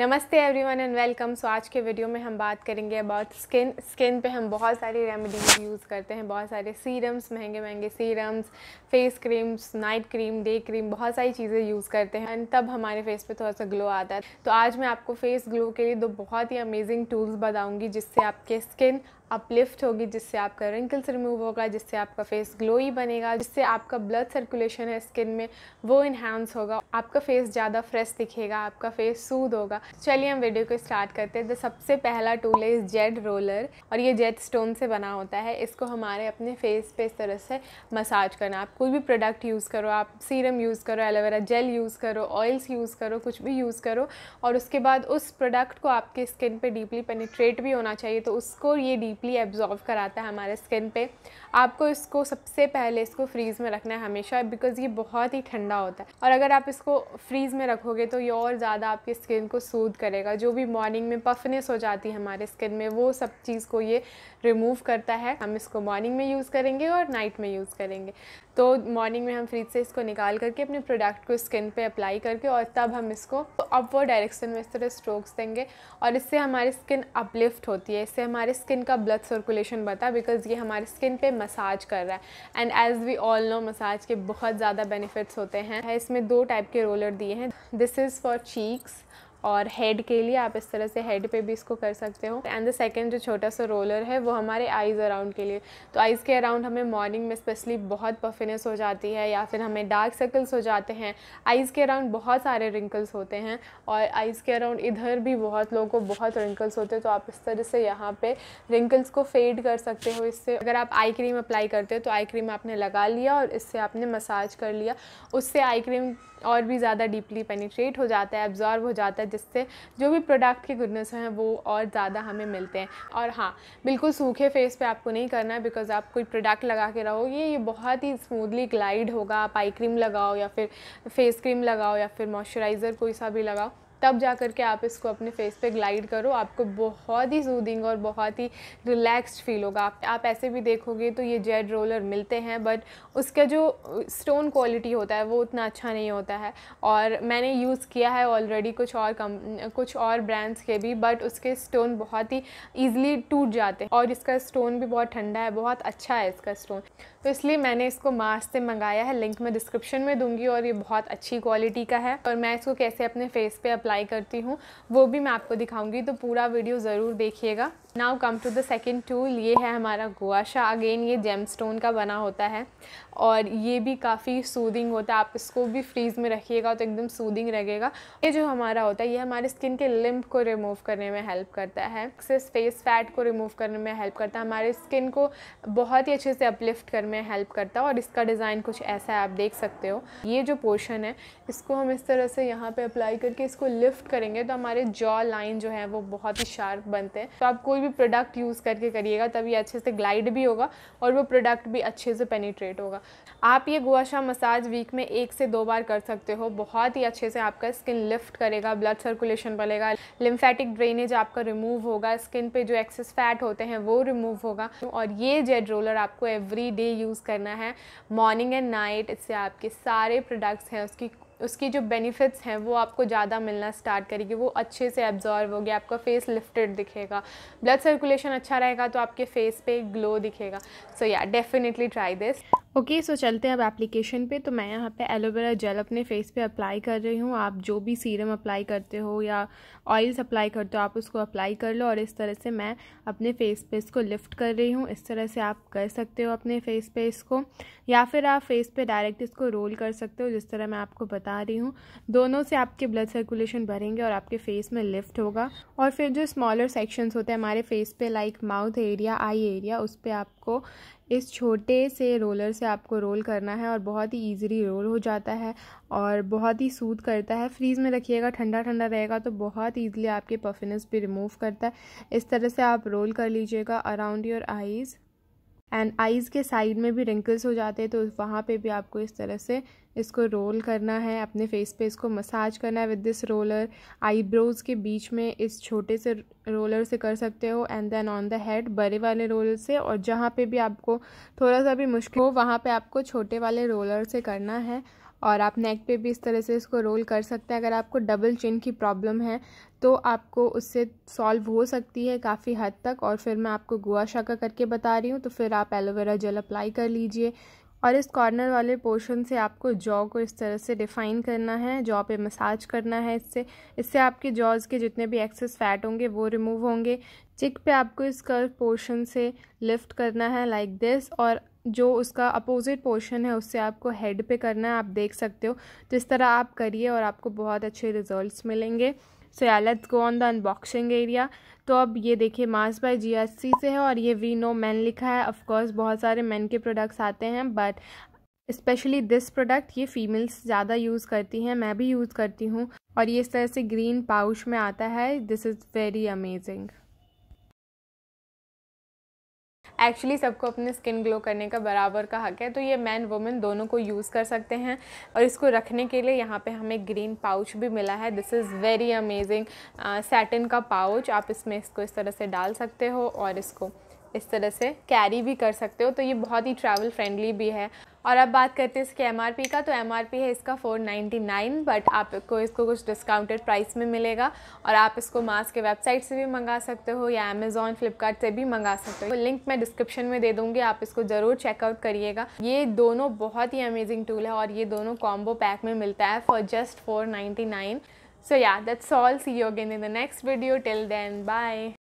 नमस्ते everyone and welcome so आज के वीडियो में हम बात करेंगे अबाउट स्किन स्किन पे हम बहुत सारी रेमेडीज यूज़ करते हैं बहुत सारे सीरम्स महंगे महंगे serums face creams night cream day cream बहुत सारी चीज़ें यूज़ करते हैं एंड तब हमारे फेस पे थोड़ा सा ग्लो आता है तो आज मैं आपको फेस ग्लो के लिए दो बहुत ही अमेजिंग टूल्स बताऊँगी जिससे आपके स्किन अपलिफ्ट होगी जिससे आपका रिंकल्स रिमूव होगा जिससे आपका फेस ग्लोई बनेगा जिससे आपका ब्लड सर्कुलेशन है स्किन में वो इन्हांस होगा आपका फेस ज़्यादा फ्रेश दिखेगा आपका फेस सूद होगा चलिए हम वीडियो को स्टार्ट करते हैं तो सबसे पहला टूल है इस जेड रोलर और ये जेड स्टोन से बना होता है इसको हमारे अपने फेस पे इस तरह से मसाज करना आप कोई भी प्रोडक्ट यूज़ करो आप सीरम यूज़ करो एलोवेरा जेल यूज़ करो ऑयल्स यूज़ करो कुछ भी यूज़ करो और उसके बाद उस प्रोडक्ट को आपके स्किन पर डीपली पेनिट्रेट भी होना चाहिए तो उसको ये डीप डीपली एब्जॉर्व कराता है हमारे स्किन पे आपको इसको सबसे पहले इसको फ्रीज़ में रखना है हमेशा बिकॉज़ ये बहुत ही ठंडा होता है और अगर आप इसको फ्रीज़ में रखोगे तो ये और ज़्यादा आपकी स्किन को सूद करेगा जो भी मॉर्निंग में पफनेस हो जाती है हमारे स्किन में वो सब चीज़ को ये रिमूव करता है हम इसको मॉर्निंग में यूज़ करेंगे और नाइट में यूज़ करेंगे तो मॉर्निंग में हम फ्रीज से इसको निकाल करके अपने प्रोडक्ट को स्किन पे अप्लाई करके और तब हम इसको अपवर्ड डायरेक्शन में इस तरह स्ट्रोक्स देंगे और इससे हमारी स्किन अपलिफ्ट होती है इससे हमारे स्किन का ब्लड सर्कुलेशन बढ़ता है बिकॉज ये हमारे स्किन पे मसाज कर रहा है and as we all know massage के बहुत ज़्यादा बेनिफिट्स होते हैं इसमें दो टाइप के रोलर दिए हैं दिस इज़ फॉर चीक्स और हेड के लिए आप इस तरह से हेड पे भी इसको कर सकते हो एंड द सेकेंड जो छोटा सा रोलर है वो हमारे आइज़ अराउंड के लिए तो आइज़ के अराउंड हमें मॉर्निंग में स्पेशली बहुत पफिनेस हो जाती है या फिर हमें डार्क सर्कल्स हो जाते हैं आइज़ के अराउंड बहुत सारे रिंकल्स होते हैं और आइज़ के अराउंड इधर भी बहुत लोगों को बहुत रिंकल्स होते हैं तो आप इस तरह से यहाँ पर रिंकल्स को फेड कर सकते हो इससे अगर आप आई क्रीम अप्लाई करते हो तो आई क्रीम आपने लगा लिया और इससे आपने मसाज कर लिया उससे आई क्रीम और भी ज़्यादा डीपली पेनिट्रेट हो जाता है एब्जॉर्व हो जाता है जिससे जो भी प्रोडक्ट के गुडनेस हैं वो और ज़्यादा हमें मिलते हैं और हाँ बिल्कुल सूखे फेस पे आपको नहीं करना है बिकॉज आप कोई प्रोडक्ट लगा के रहोगे ये बहुत ही स्मूदली ग्लाइड होगा आप आई क्रीम लगाओ या फिर फेस क्रीम लगाओ या फिर मॉइस्चराइज़र कोई सा भी लगाओ तब जा कर के आप इसको अपने फेस पे ग्लाइड करो आपको बहुत ही सूदिंग और बहुत ही रिलैक्स्ड फील होगा आप, आप ऐसे भी देखोगे तो ये जेड रोलर मिलते हैं बट उसका जो स्टोन क्वालिटी होता है वो उतना अच्छा नहीं होता है और मैंने यूज़ किया है ऑलरेडी कुछ और कम कुछ और ब्रांड्स के भी बट उसके स्टोन बहुत ही ईजिली टूट जाते हैं और इसका स्टोन भी बहुत ठंडा है बहुत अच्छा है इसका स्टोन तो इसलिए मैंने इसको मार्च से मंगाया है लिंक मैं डिस्क्रिप्शन में दूंगी और ये बहुत अच्छी क्वालिटी का है और मैं इसको कैसे अपने फेस पे अप्लाई अप्लाई करती हूँ वो भी मैं आपको दिखाऊंगी तो पूरा वीडियो ज़रूर देखिएगा now come to the second tool ये है हमारा गुआशा अगेन ये जेम स्टोन का बना होता है और ये भी काफ़ी सूदिंग होता है आप इसको भी फ्रीज में रखिएगा तो एकदम सूदिंग रहेगा ये जो हमारा होता है ये हमारे स्किन के लिम्प को रिमूव करने में हेल्प करता है एक्सेस फेस फैट को रिमूव करने में हेल्प करता है हमारे स्किन को बहुत ही अच्छे से अपलिफ्ट करने में हेल्प करता है और इसका डिज़ाइन कुछ ऐसा है आप देख सकते हो ये जो पोर्शन है इसको हम इस तरह से यहाँ पर अप्लाई करके इसको लिफ्ट करेंगे तो हमारे जॉ लाइन जो है वो बहुत ही शार्प बनते हैं तो आप कोई भी प्रोडक्ट यूज़ करके करिएगा तभी अच्छे से ग्लाइड भी होगा और वो प्रोडक्ट भी अच्छे से पेनीट्रेट होगा आप ये गुआशा मसाज वीक में एक से दो बार कर सकते हो बहुत ही अच्छे से आपका स्किन लिफ्ट करेगा ब्लड सर्कुलेशन बढ़ेगा लिम्फेटिक ड्रेनेज आपका रिमूव होगा स्किन पे जो एक्सेस फैट होते हैं वो रिमूव होगा और ये जेड रोलर आपको एवरी डे यूज़ करना है मॉर्निंग एंड नाइट इससे आपके सारे प्रोडक्ट्स हैं उसकी उसकी जो बेनिफिट्स हैं वो आपको ज़्यादा मिलना स्टार्ट करेगी वो अच्छे से एब्जॉर्व होगी आपका फेस लिफ्टेड दिखेगा ब्लड सर्कुलेशन अच्छा रहेगा तो आपके फेस पे ग्लो दिखेगा so yeah definitely try this okay so चलते हैं अब एप्लीकेशन पे तो मैं यहाँ पे एलोवेरा जेल अपने फेस पे अप्लाई कर रही हूँ आप जो भी सीरम अप्लाई करते हो या ऑयल्स अप्लाई करते हो आप उसको अप्लाई कर लो और इस तरह से मैं अपने फेस पे इसको लिफ्ट कर रही हूँ इस तरह से आप कर सकते हो अपने फेस पे इसको या फिर आप फेस पे डायरेक्ट इसको रोल कर सकते हो जिस तरह मैं आपको बता बता रही हूँ दोनों से आपके ब्लड सर्कुलेशन बढ़ेंगे और आपके फेस में लिफ्ट होगा और फिर जो स्मॉलर सेक्शंस होते हैं हमारे फेस पे like mouth area eye area उस पर आपको इस छोटे से रोलर से आपको रोल करना है और बहुत ही ईजिली रोल हो जाता है और बहुत ही सूद करता है फ्रीज़ में रखिएगा ठंडा ठंडा रहेगा तो बहुत ईजिली आपके पफिनेस भी रिमूव करता है इस तरह से आप रोल कर लीजिएगा around your eyes and eyes के साइड में भी रिंकल्स हो जाते हैं तो वहाँ पे भी आपको इस तरह से इसको रोल करना है अपने फेस पे इसको मसाज करना है विद दिस रोलर आईब्रोज़ के बीच में इस छोटे से रोलर से कर सकते हो and then on the head बड़े वाले रोलर से और जहाँ पे भी आपको थोड़ा सा भी मुश्किल हो वहाँ पे आपको छोटे वाले रोलर से करना है और आप नेक पे भी इस तरह से इसको रोल कर सकते हैं अगर आपको डबल चिन की प्रॉब्लम है तो आपको उससे सॉल्व हो सकती है काफ़ी हद तक और फिर मैं आपको गुआ शाका करके बता रही हूँ तो फिर आप एलोवेरा जेल अप्लाई कर लीजिए और इस कॉर्नर वाले पोर्शन से आपको जॉ को इस तरह से डिफ़ाइन करना है जॉ पे मसाज करना है इससे इससे आपके जॉज के जितने भी एक्सेस फैट होंगे वो रिमूव होंगे चिक पे आपको इस कर्व पोर्शन से लिफ्ट करना है लाइक like दिस और जो उसका अपोजिट पोर्शन है उससे आपको हेड पे करना है आप देख सकते हो तो इस तरह आप करिए और आपको बहुत अच्छे रिजल्ट्स मिलेंगे so yeah let's go on the unboxing area तो अब ये देखिए मास बाय जीएससी से है और ये वी नो मैन लिखा है ऑफकोर्स बहुत सारे मैन के प्रोडक्ट्स आते हैं बट स्पेशली दिस प्रोडक्ट ये फीमेल्स ज़्यादा यूज़ करती हैं मैं भी यूज़ करती हूँ और ये इस तरह से ग्रीन पाउच में आता है this is very amazing actually सबको अपने स्किन ग्लो करने का बराबर का हक है तो ये मैन वुमेन दोनों को यूज़ कर सकते हैं और इसको रखने के लिए यहाँ पे हमें ग्रीन पाउच भी मिला है this is very amazing satin का पाउच आप इसमें इसको इस तरह से डाल सकते हो और इसको इस तरह से कैरी भी कर सकते हो तो ये बहुत ही ट्रैवल फ्रेंडली भी है और अब बात करते हैं इसके एम का तो एम है इसका 499 बट आपको इसको कुछ डिस्काउंटेड प्राइस में मिलेगा और आप इसको मास्क के वेबसाइट से भी मंगा सकते हो या अमेज़ॉन फ्लिपकार्ट से भी मंगा सकते हो तो लिंक मैं डिस्क्रिप्शन में दे दूँगी आप इसको ज़रूर चेकआउट करिएगा ये दोनों बहुत ही अमेजिंग टूल है और ये दोनों कॉम्बो पैक में मिलता है for just four ninety nine that's all see you in the next video till then bye